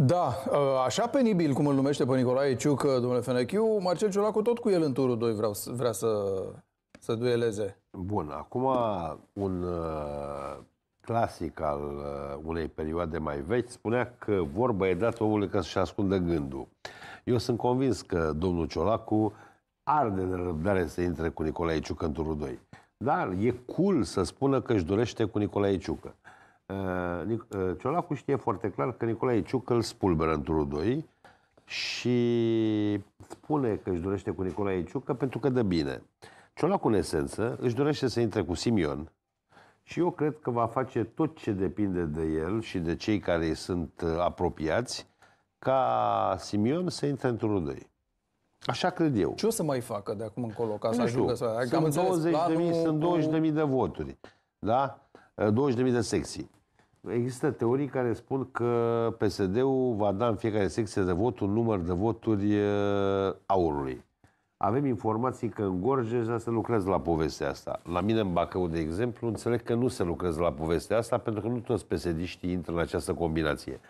Da, uh, așa penibil cum îl numește pe Nicolae Ciuc, domnule Fenechiu, Marcel Ciolacu tot cu el în turul 2 vrea, vrea să, să dueleze. Bun, acum un uh, clasic al uh, unei perioade mai vechi spunea că vorba e dat omului că să-și ascundă gândul. Eu sunt convins că domnul Ciolacu arde de răbdare să intre cu Nicolae Ciucă în turul 2. Dar e cool să spună că își dorește cu Nicolae Ciucă. Eh, eh, Ciolacu știe foarte clar că Nicolae Ciuc îl spulberă în turul 2 și spune că își dorește cu Nicolae Ciucă pentru că dă bine. Ciolacu, în esență, își dorește să intre cu Simion și eu cred că va face tot ce depinde de el și de cei care sunt eh, apropiați ca Simion să intre în turul 2. Așa cred eu. Ce o să mai facă de acum încolo ca să ajungă să... Sunt 20.000 planul... de, mii, 20 de, mii de voturi, da? 20.000 de secții. Există teorii care spun că PSD-ul va da în fiecare secție de vot un număr de voturi aurului. Avem informații că în Gorj se lucrează la povestea asta. La mine în Bacău, de exemplu, înțeleg că nu se lucrează la povestea asta pentru că nu toți psd intră în această combinație.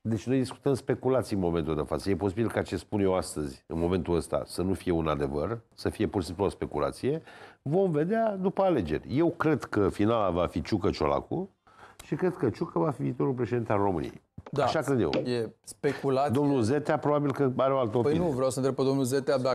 Deci noi discutăm speculații în momentul de față. E posibil ca ce spun eu astăzi, în momentul ăsta, să nu fie un adevăr, să fie pur și simplu o speculație. Vom vedea după alegeri. Eu cred că finala va fi Ciucă Ciolacu, și cred că Ciucă va fi viitorul președinte al României. Da, Așa cred eu. E speculat. Domnul Zetea probabil că are o altă opinie. Păi nu, vreau să întreb pe domnul Zetea dacă